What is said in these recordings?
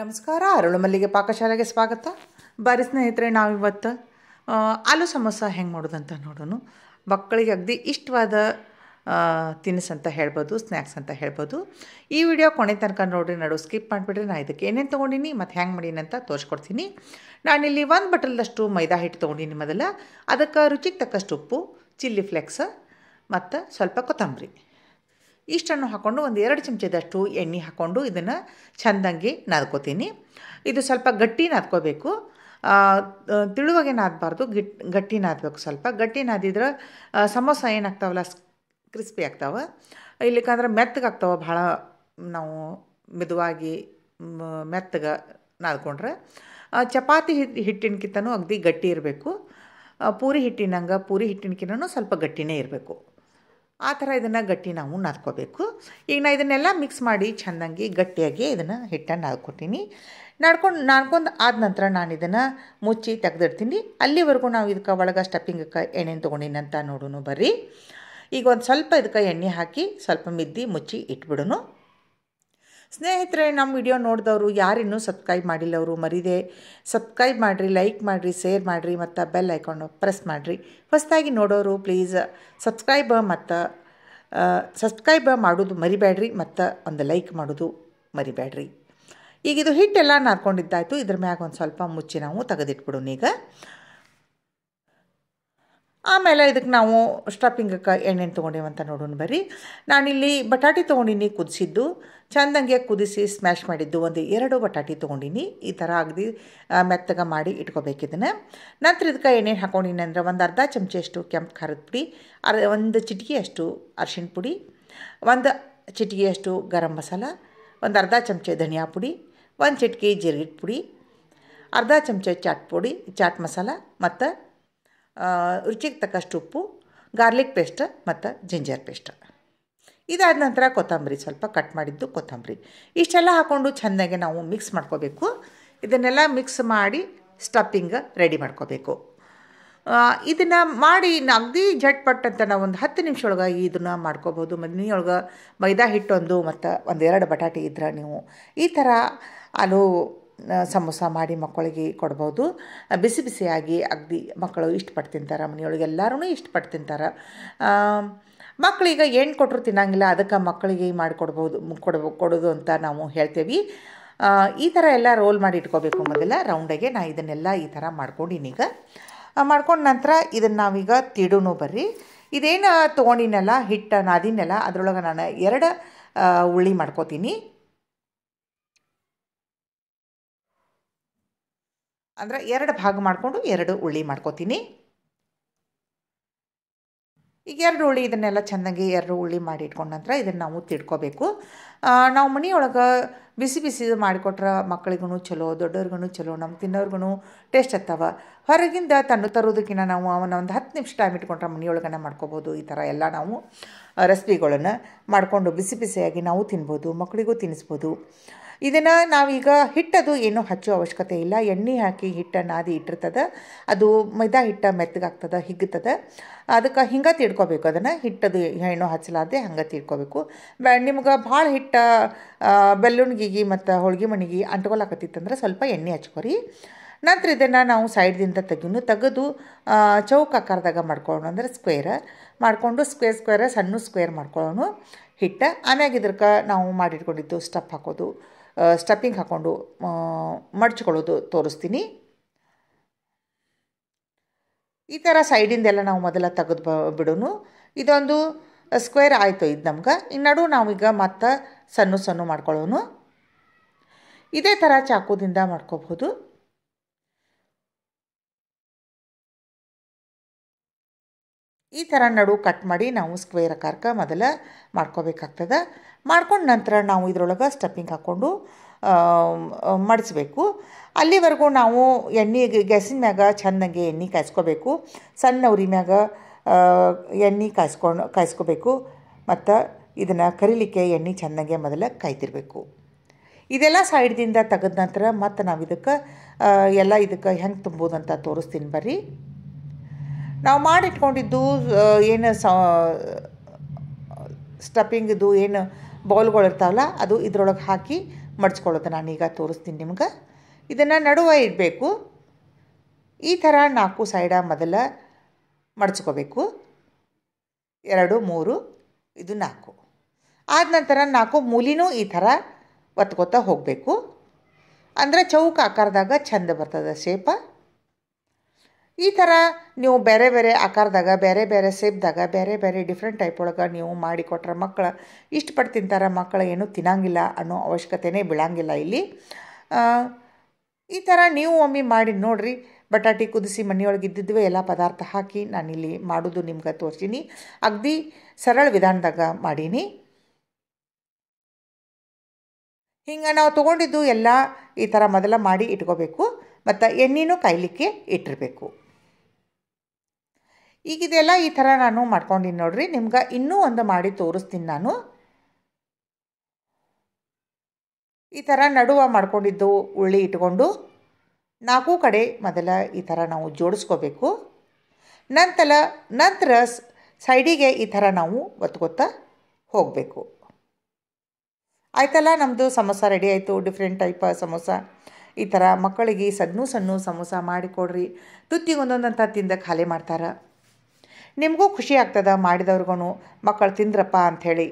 ನಮಸ್ಕಾರ ಅರಳು ಮಲ್ಲಿಗೆ ಪಾಕಶಾಲೆಗೆ ಸ್ವಾಗತ ಬಾರಿ ಸ್ನೇಹಿತರೆ ನಾವಿವತ್ತು ಆಲೂ ಸಮೋಸ ಹೆಂಗೆ ಮಾಡೋದಂತ ನೋಡೋಣ ಮಕ್ಕಳಿಗೆ ಅಗದಿ ಇಷ್ಟವಾದ ತಿನಿಸ್ ಅಂತ ಹೇಳ್ಬೋದು ಸ್ನ್ಯಾಕ್ಸ್ ಅಂತ ಹೇಳ್ಬೋದು ಈ ವಿಡಿಯೋ ಕೊನೆ ತನಕ ನೋಡಿರಿ ನಡು ಸ್ಕಿಪ್ ಮಾಡಿಬಿಟ್ರೆ ನಾನು ಇದಕ್ಕೆ ಏನೇನು ತೊಗೊಂಡಿನಿ ಮತ್ತು ಹೆಂಗೆ ಮಾಡೀನಿ ಅಂತ ತೋರಿಸ್ಕೊಡ್ತೀನಿ ನಾನಿಲ್ಲಿ ಒಂದು ಬಟಲ್ದಷ್ಟು ಮೈದಾ ಹಿಟ್ಟು ತೊಗೊಂಡಿನಿ ಮೊದಲ ಅದಕ್ಕೆ ರುಚಿಗೆ ತಕ್ಕಷ್ಟು ಉಪ್ಪು ಚಿಲ್ಲಿ ಫ್ಲೆಕ್ಸ್ ಮತ್ತು ಸ್ವಲ್ಪ ಕೊತ್ತಂಬರಿ ಇಷ್ಟನ್ನು ಹಾಕ್ಕೊಂಡು ಒಂದು ಎರಡು ಚಮಚದಷ್ಟು ಎಣ್ಣೆ ಹಾಕ್ಕೊಂಡು ಇದನ್ನು ಚೆಂದಂಗಿ ನಾದ್ಕೋತೀನಿ ಇದು ಸ್ವಲ್ಪ ಗಟ್ಟಿ ನಾದ್ಕೋಬೇಕು ತಿಳುವಾಗೆ ನಾದಬಾರ್ದು ಗಿಟ್ ಗಟ್ಟಿ ನಾದಬೇಕು ಸ್ವಲ್ಪ ಗಟ್ಟಿ ನಾದಿದ್ರೆ ಸಮೋಸ ಏನಾಗ್ತಾವಲ್ಲ ಕ್ರಿಸ್ಪಿ ಆಗ್ತಾವೆ ಇಲ್ಲಿಕಂದ್ರೆ ಮೆತ್ತಗಾಗ್ತವೆ ಭಾಳ ನಾವು ಮೆದುವಾಗಿ ಮೆತ್ತಗೆ ನಾದ್ಕೊಂಡ್ರೆ ಚಪಾತಿ ಹಿಟ್ಟು ಹಿಟ್ಟಿನಕಿಂತನೂ ಅಗದಿ ಗಟ್ಟಿ ಇರಬೇಕು ಪೂರಿ ಹಿಟ್ಟಿನಂಗೆ ಪೂರಿ ಹಿಟ್ಟಿನಕಿನೂ ಸ್ವಲ್ಪ ಗಟ್ಟಿನೇ ಇರಬೇಕು ಆ ಥರ ಇದನ್ನು ಗಟ್ಟಿ ನಾವು ನಾದ್ಕೋಬೇಕು ಈಗ ನಾನು ಇದನ್ನೆಲ್ಲ ಮಿಕ್ಸ್ ಮಾಡಿ ಚೆಂದಂಗೆ ಗಟ್ಟಿಯಾಗಿ ಇದನ್ನು ಹಿಟ್ಟನ್ನು ನಾದ್ಕೊತೀನಿ ನಾಡ್ಕೊಂಡು ನಾಡ್ಕೊಂಡು ಆದ ನಂತರ ನಾನು ಇದನ್ನು ಮುಚ್ಚಿ ತೆಗೆದಿಡ್ತೀನಿ ಅಲ್ಲಿವರೆಗೂ ನಾವು ಇದಕ್ಕೆ ಒಳಗೆ ಸ್ಟಫಿಂಗಕ್ಕೆ ಎಣ್ಣೆನ ತೊಗೊಂಡಿನಂತ ನೋಡೂ ಬರ್ರಿ ಈಗ ಒಂದು ಸ್ವಲ್ಪ ಇದಕ್ಕೆ ಎಣ್ಣೆ ಹಾಕಿ ಸ್ವಲ್ಪ ಮಿದ್ದಿ ಮುಚ್ಚಿ ಇಟ್ಬಿಡೋನು ಸ್ನೇಹಿತರೆ ನಮ್ಮ ವಿಡಿಯೋ ನೋಡಿದವರು ಯಾರಿನ್ನೂ ಸಬ್ಸ್ಕ್ರೈಬ್ ಮಾಡಿಲ್ಲ ಅವರು ಮರಿದೆ ಸಬ್ಸ್ಕ್ರೈಬ್ ಮಾಡಿರಿ ಲೈಕ್ ಮಾಡಿರಿ ಶೇರ್ ಮಾಡಿರಿ ಮತ್ತು ಬೆಲ್ ಐಕಾನ್ ಪ್ರೆಸ್ ಮಾಡಿರಿ ಹೊಸದಾಗಿ ನೋಡೋರು ಪ್ಲೀಸ್ ಸಬ್ಸ್ಕ್ರೈಬ್ ಮತ್ತು ಸಬ್ಸ್ಕ್ರೈಬ್ ಮಾಡೋದು ಮರಿಬೇಡ್ರಿ ಮತ್ತು ಒಂದು ಲೈಕ್ ಮಾಡೋದು ಮರಿಬೇಡ್ರಿ ಈಗ ಇದು ಹಿಟ್ಟೆಲ್ಲ ನಾರ್ಕೊಂಡಿದ್ದಾಯಿತು ಇದ್ರ ಮ್ಯಾಗ ಒಂದು ಸ್ವಲ್ಪ ಮುಚ್ಚಿ ನಾವು ತೆಗೆದಿಟ್ಬಿಡೋಣ ಈಗ ಆಮೇಲೆ ಇದಕ್ಕೆ ನಾವು ಸ್ಟಫಿಂಗಕ್ಕೆ ಎಣ್ಣೆ ತೊಗೊಂಡೇವಂತ ನೋಡೋಣ ಬರ್ರಿ ನಾನಿಲ್ಲಿ ಬಟಾಟಿ ತೊಗೊಂಡಿನಿ ಕುದಿಸಿದ್ದು ಚೆಂದಂಗೆ ಕುದಿಸಿ ಸ್ಮ್ಯಾಶ್ ಮಾಡಿದ್ದು ಒಂದು ಎರಡು ಬಟಾಟಿ ತೊಗೊಂಡಿನಿ ಈ ಥರ ಅಗದಿ ಮೆತ್ತಗೆ ಮಾಡಿ ಇಟ್ಕೋಬೇಕಿದನ್ನು ನಂತರ ಇದಕ್ಕೆ ಎಣ್ಣೆ ಹಾಕೊಂಡಿನಿ ಅಂದರೆ ಒಂದು ಅರ್ಧ ಚಮಚೆಯಷ್ಟು ಕೆಂಪು ಖಾರದ ಪುಡಿ ಅರ್ಧ ಒಂದು ಚಿಟಿಕೆಯಷ್ಟು ಅರ್ಶಿಣ ಪುಡಿ ಒಂದು ಚಿಟಿಕೆಯಷ್ಟು ಗರಂ ಮಸಾಲ ಒಂದು ಅರ್ಧ ಚಮಚೆ ಧನಿಯಾ ಪುಡಿ ಒಂದು ಚಿಟಿಕೆ ಜೀರಿಗೆ ಪುಡಿ ಅರ್ಧ ಚಮಚ ಚಾಟ್ ಪುಡಿ ಚಾಟ್ ಮಸಾಲ ಮತ್ತು ರುಚಿಗೆ ತಕ್ಕಷ್ಟು ಉಪ್ಪು ಗಾರ್ಲಿಕ್ ಪೇಸ್ಟ್ ಮತ್ತು ಜಿಂಜರ್ ಪೇಸ್ಟ್ ಇದಾದ ನಂತರ ಕೊತ್ತಂಬರಿ ಸ್ವಲ್ಪ ಕಟ್ ಮಾಡಿದ್ದು ಕೊತ್ತಂಬರಿ ಇಷ್ಟೆಲ್ಲ ಹಾಕ್ಕೊಂಡು ಚೆನ್ನಾಗಿ ನಾವು ಮಿಕ್ಸ್ ಮಾಡ್ಕೋಬೇಕು ಇದನ್ನೆಲ್ಲ ಮಿಕ್ಸ್ ಮಾಡಿ ಸ್ಟಫಿಂಗ್ ರೆಡಿ ಮಾಡ್ಕೋಬೇಕು ಇದನ್ನು ಮಾಡಿ ಅಗದಿ ಜಟ್ಪಟ್ ಅಂತ ನಾವು ಒಂದು ಹತ್ತು ನಿಮಿಷ ಒಳಗೆ ಇದನ್ನು ಮಾಡ್ಕೋಬೋದು ಮನೆಯೊಳಗೆ ಮೈದಾ ಹಿಟ್ಟೊಂದು ಮತ್ತು ಒಂದೆರಡು ಬಟಾಟೆ ಇದ್ರೆ ನೀವು ಈ ಥರ ಅಲೋ ಸಮೋಸ ಮಾಡಿ ಮಕ್ಕಳಿಗೆ ಕೊಡ್ಬೋದು ಬಿಸಿ ಬಿಸಿಯಾಗಿ ಅಗ್ದಿ ಮಕ್ಕಳು ಇಷ್ಟಪಟ್ಟು ತಿಂತಾರೆ ಮನೆಯೊಳಗೆ ಎಲ್ಲರೂ ಇಷ್ಟಪಟ್ಟು ತಿಂತಾರೆ ಮಕ್ಕಳೀಗ ಏನು ಕೊಟ್ಟರು ತಿನ್ನಂಗಿಲ್ಲ ಅದಕ್ಕೆ ಮಕ್ಕಳಿಗೆ ಮಾಡಿಕೊಡ್ಬೋದು ಕೊಡ್ಬೋ ಕೊಡೋದು ಅಂತ ನಾವು ಹೇಳ್ತೇವೆ ಈ ಥರ ಎಲ್ಲ ರೋಲ್ ಮಾಡಿ ಇಟ್ಕೋಬೇಕು ಮೊದಲ ರೌಂಡಾಗೆ ನಾನು ಇದನ್ನೆಲ್ಲ ಈ ಥರ ಮಾಡ್ಕೊಂಡಿನೀಗ ಮಾಡ್ಕೊಂಡ ನಂತರ ಇದನ್ನು ನಾವೀಗ ತಿಡೂನು ಬರ್ರಿ ಇದೇನು ತೊಗೊಂಡಿನಲ್ಲ ಹಿಟ್ಟು ನಾದಿನೆಲ್ಲ ಅದರೊಳಗೆ ನಾನು ಎರಡು ಉಳ್ಳಿ ಮಾಡ್ಕೋತೀನಿ ಅಂದರೆ ಎರಡು ಭಾಗ ಮಾಡಿಕೊಂಡು ಎರಡು ಉಳ್ಳಿ ಮಾಡ್ಕೋತೀನಿ ಈಗ ಎರಡು ಉಳ್ಳಿ ಇದನ್ನೆಲ್ಲ ಚೆನ್ನಾಗಿ ಎರಡು ಉಳ್ಳಿ ಮಾಡಿ ಇಟ್ಕೊಂಡು ನಂತರ ಇದನ್ನು ನಾವು ತಿಡ್ಕೋಬೇಕು ನಾವು ಮನೆಯೊಳಗೆ ಬಿಸಿ ಬಿಸಿ ಮಾಡಿಕೊಟ್ರೆ ಮಕ್ಕಳಿಗೂ ಚಲೋ ದೊಡ್ಡವ್ರಿಗೂ ಚಲೋ ನಮ್ಮ ತಿನ್ನೋರ್ಗು ಟೇಸ್ಟ್ ಆಗ್ತಾವ ಹೊರಗಿಂದ ತಂದು ತರೋದಕ್ಕಿಂತ ನಾವು ಅವನ ಒಂದು ಹತ್ತು ನಿಮಿಷ ಟೈಮ್ ಇಟ್ಕೊಂಡ್ರೆ ಮನೆಯೊಳಗನ್ನ ಮಾಡ್ಕೋಬೋದು ಈ ಥರ ಎಲ್ಲ ನಾವು ರೆಸಿಪಿಗಳನ್ನು ಮಾಡಿಕೊಂಡು ಬಿಸಿ ಬಿಸಿಯಾಗಿ ನಾವು ತಿನ್ಬೋದು ಮಕ್ಕಳಿಗೂ ತಿನ್ನಿಸ್ಬೋದು ಇದನ್ನು ನಾವೀಗ ಹಿಟ್ಟದು ಏನೂ ಹಚ್ಚೋ ಅವಶ್ಯಕತೆ ಇಲ್ಲ ಎಣ್ಣೆ ಹಾಕಿ ಹಿಟ್ಟನ್ನು ನಾದಿ ಇಟ್ಟಿರ್ತದೆ ಅದು ಮೈದಾ ಹಿಟ್ಟ ಮೆತ್ತಗಾಗ್ತದೆ ಹಿಗ್ತದೆ ಅದಕ್ಕೆ ಹಿಂಗೆ ತಿಡ್ಕೋಬೇಕು ಅದನ್ನು ಹಿಟ್ಟದು ಹೆಣ್ಣು ಹಚ್ಚಲಾರ್ದೆ ಹಂಗೆ ತಿಡ್ಕೋಬೇಕು ಬೆ ನಿಮ್ಗೆ ಭಾಳ ಹಿಟ್ಟ ಬೆಲ್ಲುಣ್ಗಿಗೆ ಮತ್ತು ಹೋಳ್ಗೆ ಮಣಿಗೆ ಅಂಟ್ಕೊಳಕತ್ತಿತ್ತಂದ್ರೆ ಸ್ವಲ್ಪ ಎಣ್ಣೆ ಹಚ್ಕೊರಿ ನಂತರ ಇದನ್ನು ನಾವು ಸೈಡ್ದಿಂದ ತೆಗೆದು ತೆಗೆದು ಚೌಕ ಆಕಾರದಾಗ ಮಾಡ್ಕೊಳ್ಳೋಣ ಅಂದರೆ ಸ್ಕ್ವೇರ್ ಮಾಡಿಕೊಂಡು ಸ್ಕ್ವೇರ್ ಸ್ಕ್ವೇರ್ ಸಣ್ಣ ಸ್ಕ್ವೇರ್ ಮಾಡ್ಕೊಳ್ಳೋಣ ಹಿಟ್ಟು ಆಮ್ಯಾಗ ಇದಕ್ಕೆ ನಾವು ಮಾಡಿಟ್ಕೊಂಡಿದ್ದು ಸ್ಟಫ್ ಹಾಕೋದು ಸ್ಟಪ್ಪಿಂಗ್ ಹಾಕ್ಕೊಂಡು ಮಡ್ಚ್ಕೊಳ್ಳೋದು ತೋರಿಸ್ತೀನಿ ಈ ಥರ ಸೈಡಿಂದೆಲ್ಲ ನಾವು ಮೊದಲ ತೆಗೆದು ಬ ಬಿಡೋನು ಇದೊಂದು ಸ್ಕ್ವೇರ್ ಆಯಿತು ಇದು ನಮ್ಗೆ ಇನ್ನಡು ನಾವೀಗ ಮತ್ತೆ ಸಣ್ಣ ಸಣ್ಣ ಮಾಡ್ಕೊಳ್ಳೋನು ಇದೇ ಥರ ಚಾಕುದಿಂದ ಮಾಡ್ಕೋಬಹುದು ಈ ಥರ ನಡು ಕಟ್ ಮಾಡಿ ನಾವು ಸ್ಕ್ವೇರ್ ಆಕಾರಕ್ಕೆ ಮೊದಲು ಮಾಡ್ಕೋಬೇಕಾಗ್ತದೆ ಮಾಡ್ಕೊಂಡ ನಂತರ ನಾವು ಇದರೊಳಗೆ ಸ್ಟಪ್ಪಿಂಗ್ ಹಾಕ್ಕೊಂಡು ಮಡಿಸ್ಬೇಕು ಅಲ್ಲಿವರೆಗೂ ನಾವು ಎಣ್ಣೆ ಗ್ಯಾಸಿನ ಮ್ಯಾಗ ಚೆಂದಂಗೆ ಎಣ್ಣೆ ಕಾಯಿಸ್ಕೋಬೇಕು ಸಣ್ಣ ಉರಿ ಮ್ಯಾಗ ಎಣ್ಣೆ ಕಾಯಿಸ್ಕೊಂಡು ಕಾಯಿಸ್ಕೋಬೇಕು ಮತ್ತು ಇದನ್ನು ಕರಿಲಿಕ್ಕೆ ಎಣ್ಣೆ ಚೆಂದಂಗೆ ಮೊದಲ ಕಾಯ್ತಿರ್ಬೇಕು ಇದೆಲ್ಲ ಸೈಡ್ದಿಂದ ತೆಗೆದ ನಂತರ ಮತ್ತು ನಾವು ಇದಕ್ಕೆ ಎಲ್ಲ ಇದಕ್ಕೆ ಹೆಂಗೆ ತುಂಬೋದಂತ ತೋರಿಸ್ತೀನಿ ಬರ್ರಿ ನಾವು ಮಾಡಿಟ್ಕೊಂಡಿದ್ದು ಏನು ಸ ಏನು ಬೌಲ್ಗಳು ಇರ್ತಾವಲ್ಲ ಅದು ಇದರೊಳಗೆ ಹಾಕಿ ಮಡ್ಚ್ಕೊಳ್ಳೋದು ನಾನೀಗ ತೋರಿಸ್ತೀನಿ ನಿಮ್ಗೆ ಇದನ್ನು ನಡುವೆ ಇಡಬೇಕು ಈ ಥರ ನಾಲ್ಕು ಸೈಡ ಮೊದಲ ಮಡ್ಚ್ಕೋಬೇಕು ಎರಡು ಮೂರು ಇದು ನಾಲ್ಕು ಆದ ನಂತರ ನಾಲ್ಕು ಮೂಲಿನೂ ಈ ಥರ ಒತ್ಕೋತಾ ಹೋಗಬೇಕು ಅಂದರೆ ಚೌಕ ಆಕಾರದಾಗ ಚಂದ ಬರ್ತದೆ ಶೇಪ ಈ ಥರ ನೀವು ಬೇರೆ ಬೇರೆ ಆಕಾರದಾಗ ಬೇರೆ ಬೇರೆ ಸೇಪ್ದಾಗ ಬೇರೆ ಬೇರೆ ಡಿಫ್ರೆಂಟ್ ಟೈಪ್ ಒಳಗೆ ನೀವು ಮಾಡಿಕೊಟ್ರೆ ಮಕ್ಕಳು ಇಷ್ಟಪಟ್ಟು ತಿಂತಾರೆ ಮಕ್ಕಳು ಏನೂ ತಿನ್ನಂಗಿಲ್ಲ ಅನ್ನೋ ಅವಶ್ಯಕತೆನೇ ಬೀಳಂಗಿಲ್ಲ ಇಲ್ಲಿ ಈ ಥರ ನೀವು ಒಮ್ಮೆ ಮಾಡಿ ನೋಡಿರಿ ಬಟಾಟಿ ಕುದಿಸಿ ಮನೆಯೊಳಗೆ ಇದ್ದಿದ್ವೇ ಎಲ್ಲ ಪದಾರ್ಥ ಹಾಕಿ ನಾನಿಲ್ಲಿ ಮಾಡೋದು ನಿಮ್ಗೆ ತೋರಿಸ್ತೀನಿ ಅಗದಿ ಸರಳ ವಿಧಾನದಾಗ ಮಾಡೀನಿ ಹಿಂಗೆ ನಾವು ತೊಗೊಂಡಿದ್ದು ಎಲ್ಲ ಈ ಥರ ಮೊದಲ ಮಾಡಿ ಇಟ್ಕೋಬೇಕು ಮತ್ತು ಎಣ್ಣೆನೂ ಕಾಯಲಿಕ್ಕೆ ಇಟ್ಟಿರಬೇಕು ಈಗಿದೆಲ್ಲ ಈ ಥರ ನಾನು ಮಾಡ್ಕೊಂಡಿನಿ ನೋಡ್ರಿ ನಿಮ್ಗೆ ಇನ್ನೂ ಒಂದು ಮಾಡಿ ತೋರಿಸ್ತೀನಿ ನಾನು ಈ ಥರ ನಡುವ ಮಾಡ್ಕೊಂಡಿದ್ದು ಉಳ್ಳಿ ಇಟ್ಕೊಂಡು ನಾಲ್ಕು ಕಡೆ ಮೊದಲ ಈ ಥರ ನಾವು ಜೋಡಿಸ್ಕೋಬೇಕು ನಂತರ ನಂತರ ಸೈಡಿಗೆ ಈ ಥರ ನಾವು ಒತ್ಕೋತಾ ಹೋಗಬೇಕು ಆಯ್ತಲ್ಲ ನಮ್ಮದು ಸಮೋಸ ರೆಡಿ ಆಯಿತು ಡಿಫ್ರೆಂಟ್ ಟೈಪ್ ಸಮೋಸ ಈ ಥರ ಮಕ್ಕಳಿಗೆ ಸಣ್ಣ ಸಣ್ಣ ಸಮೋಸ ಮಾಡಿಕೊಡ್ರಿ ತುತ್ತಿಗೆ ಒಂದೊಂದಂತ ತಿಂದ ಖಾಲಿ ಮಾಡ್ತಾರೆ ನಿಮಗೂ ಖುಷಿ ಆಗ್ತದೆ ಮಾಡಿದವ್ರಿಗೂ ಮಕ್ಕಳು ತಿಂದ್ರಪ್ಪ ಅಂಥೇಳಿ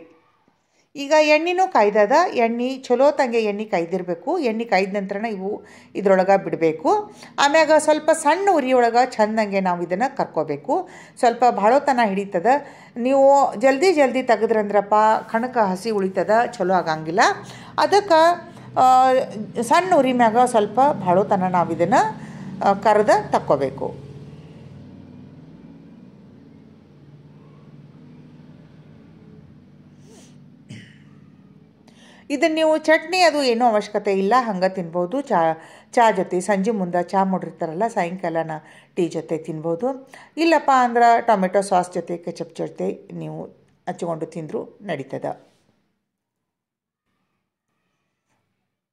ಈಗ ಎಣ್ಣೆನೂ ಕಾಯ್ದದ ಎಣ್ಣೆ ಚಲೋ ತಂಗೆ ಎಣ್ಣೆ ಕಾಯ್ದಿರಬೇಕು ಎಣ್ಣೆ ಕಾಯ್ದ ನಂತರ ಇವು ಇದ್ರೊಳಗೆ ಬಿಡಬೇಕು ಆಮ್ಯಾಗ ಸ್ವಲ್ಪ ಸಣ್ಣ ಉರಿಯೊಳಗೆ ಚಂದಂಗೆ ನಾವು ಇದನ್ನು ಕರ್ಕೋಬೇಕು ಸ್ವಲ್ಪ ಭಾಳೋತನ ಹಿಡಿತದ ನೀವು ಜಲ್ದಿ ಜಲ್ದಿ ತೆಗೆದ್ರಂದ್ರಪ್ಪ ಕಣಕ ಹಸಿ ಉಳಿತದ ಚಲೋ ಆಗಂಗಿಲ್ಲ ಅದಕ್ಕೆ ಸಣ್ಣ ಉರಿ ಮ್ಯಾಗ ಸ್ವಲ್ಪ ಭಾಳೋತನ ನಾವು ಇದನ್ನು ಕರೆದ ತಕ್ಕೋಬೇಕು ಇದನ್ನು ನೀವು ಚಟ್ನಿ ಅದು ಏನೂ ಅವಶ್ಯಕತೆ ಇಲ್ಲ ಹಂಗೆ ತಿನ್ಬೋದು ಚಾ ಚಾ ಜೊತೆ ಸಂಜೆ ಮುಂದೆ ಚಹಾ ಮಾಡಿರ್ತಾರಲ್ಲ ಸಾಯಂಕಾಲನ ಟೀ ಜೊತೆ ತಿನ್ಬೋದು ಇಲ್ಲಪ್ಪ ಅಂದ್ರೆ ಟೊಮೆಟೊ ಸಾಸ್ ಜೊತೆ ಕೆಚಪ್ ಜೊತೆ ನೀವು ಹಚ್ಕೊಂಡು ತಿಂದರೂ ನಡೀತದೆ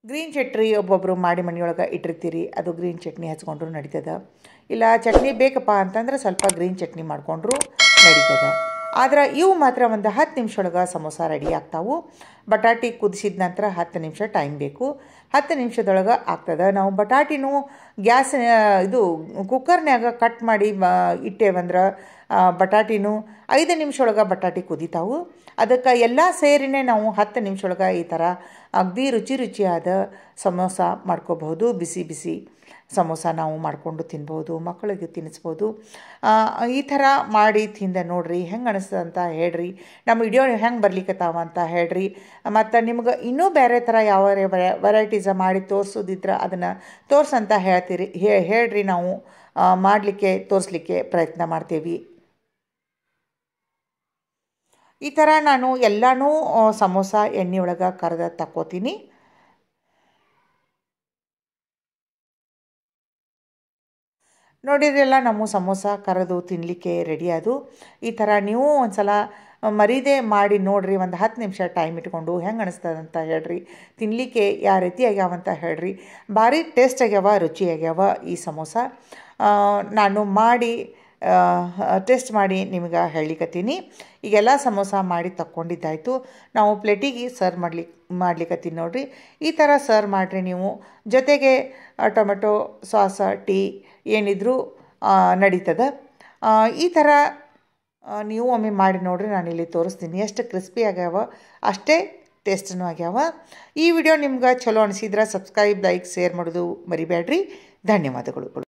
ಗ್ರೀನ್ ಚಟ್ನಿ ಒಬ್ಬೊಬ್ಬರು ಮಾಡಿ ಮನೆಯೊಳಗೆ ಇಟ್ಟಿರ್ತೀರಿ ಅದು ಗ್ರೀನ್ ಚಟ್ನಿ ಹಚ್ಕೊಂಡ್ರು ನಡೀತದೆ ಇಲ್ಲ ಚಟ್ನಿ ಬೇಕಪ್ಪ ಅಂತಂದ್ರೆ ಸ್ವಲ್ಪ ಗ್ರೀನ್ ಚಟ್ನಿ ಮಾಡಿಕೊಂಡ್ರು ನಡೀತದೆ ಆದರೆ ಇವು ಮಾತ್ರ ಒಂದು ಹತ್ತು ನಿಮಿಷ ಒಳಗೆ ಸಮೋಸ ರೆಡಿ ಆಗ್ತಾವು ಬಟಾಟಿ ಕುದಿಸಿದ ನಂತರ ಹತ್ತು ನಿಮಿಷ ಟೈಮ್ ಬೇಕು ಹತ್ತು ನಿಮಿಷದೊಳಗೆ ಆಗ್ತದೆ ನಾವು ಬಟಾಟಿನೂ ಗ್ಯಾಸ್ ಇದು ಕುಕ್ಕರ್ನ್ಯಾಗ ಕಟ್ ಮಾಡಿ ಇಟ್ಟೇವಂದ್ರೆ ಬಟಾಟಿನೂ ಐದು ನಿಮಿಷ ಒಳಗೆ ಬಟಾಟಿ ಕುದಿತಾವು ಅದಕ್ಕೆ ಎಲ್ಲ ಸೇರಿನೇ ನಾವು ಹತ್ತು ನಿಮಿಷ ಒಳಗೆ ಈ ಥರ ಅಗ್ದಿ ರುಚಿ ರುಚಿಯಾದ ಸಮೋಸ ಮಾಡ್ಕೋಬಹುದು ಬಿಸಿ ಬಿಸಿ ಸಮೋಸ ನಾವು ಮಾಡಿಕೊಂಡು ತಿನ್ಬೋದು ಮಕ್ಕಳಿಗೆ ತಿನ್ನಿಸ್ಬೋದು ಈ ಥರ ಮಾಡಿ ತಿಂದೆ ನೋಡ್ರಿ ಹೆಂಗೆ ಅನಿಸ್ತದೆ ಅಂತ ಹೇಳ್ರಿ ನಮ್ಮ ವಿಡಿಯೋ ಹೆಂಗೆ ಬರ್ಲಿಕ್ಕತ್ತಾವ ಅಂತ ಹೇಳ್ರಿ ಮತ್ತು ನಿಮ್ಗೆ ಇನ್ನೂ ಬೇರೆ ಥರ ಯಾವ ವೆರೈಟೀಸ ಮಾಡಿ ತೋರಿಸೋದಿದ್ರೆ ಅದನ್ನು ಅಂತ ಹೇಳ್ತೀರಿ ಹೇಳ್ರಿ ನಾವು ಮಾಡಲಿಕ್ಕೆ ತೋರಿಸ್ಲಿಕ್ಕೆ ಪ್ರಯತ್ನ ಮಾಡ್ತೀವಿ ಈ ಥರ ನಾನು ಎಲ್ಲನೂ ಸಮೋಸ ಎಣ್ಣೆಯೊಳಗೆ ಒಳಗೆ ಕರೆದ ತಕ್ಕೋತೀನಿ ನೋಡಿದ್ರೆಲ್ಲ ನಮ್ಮ ಸಮೋಸ ಕರೆದು ತಿನ್ನಲಿಕ್ಕೆ ರೆಡಿ ಅದು ಈ ಥರ ನೀವು ಒಂದು ಸಲ ಮರೀದೆ ಮಾಡಿ ನೋಡಿರಿ ಒಂದು ಹತ್ತು ನಿಮಿಷ ಟೈಮ್ ಇಟ್ಕೊಂಡು ಹೆಂಗೆ ಅನಿಸ್ತದಂತ ಹೇಳ್ರಿ ತಿನ್ನಲಿಕ್ಕೆ ಯಾವ ರೀತಿ ಆಗ್ಯಾವಂತ ಹೇಳ್ರಿ ಭಾರಿ ಟೇಸ್ಟ್ ಆಗ್ಯಾವ ರುಚಿ ಆಗ್ಯಾವ ಈ ಸಮೋಸ ನಾನು ಮಾಡಿ ಟೇಸ್ಟ್ ಮಾಡಿ ನಿಮ್ಗೆ ಹೇಳಲಿಕ್ಕತ್ತೀನಿ ಈಗೆಲ್ಲ ಸಮೋಸ ಮಾಡಿ ತಕ್ಕೊಂಡಿದ್ದಾಯಿತು ನಾವು ಪ್ಲೇಟಿಗೆ ಸರ್ವ್ ಮಾಡ್ಲಿಕ್ಕೆ ಮಾಡ್ಲಿಕ್ಕತ್ತೀನಿ ನೋಡಿರಿ ಈ ಥರ ಸರ್ವ್ ಮಾಡಿರಿ ನೀವು ಜೊತೆಗೆ ಟೊಮೆಟೊ ಸಾಸ ಟೀ ಏನಿದ್ರೂ ನಡೀತದೆ ಈ ಥರ ನೀವು ಒಮ್ಮೆ ಮಾಡಿ ನೋಡಿರಿ ನಾನಿಲ್ಲಿ ತೋರಿಸ್ತೀನಿ ಎಷ್ಟು ಕ್ರಿಸ್ಪಿ ಆಗ್ಯಾವ ಅಷ್ಟೇ ಟೇಸ್ಟನ್ನು ಆಗ್ಯಾವ ಈ ವಿಡಿಯೋ ನಿಮ್ಗೆ ಚಲೋ ಅನಿಸಿದ್ರೆ ಸಬ್ಸ್ಕ್ರೈಬ್ ಲೈಕ್ ಶೇರ್ ಮಾಡೋದು ಮರಿಬೇಡ್ರಿ ಧನ್ಯವಾದಗಳು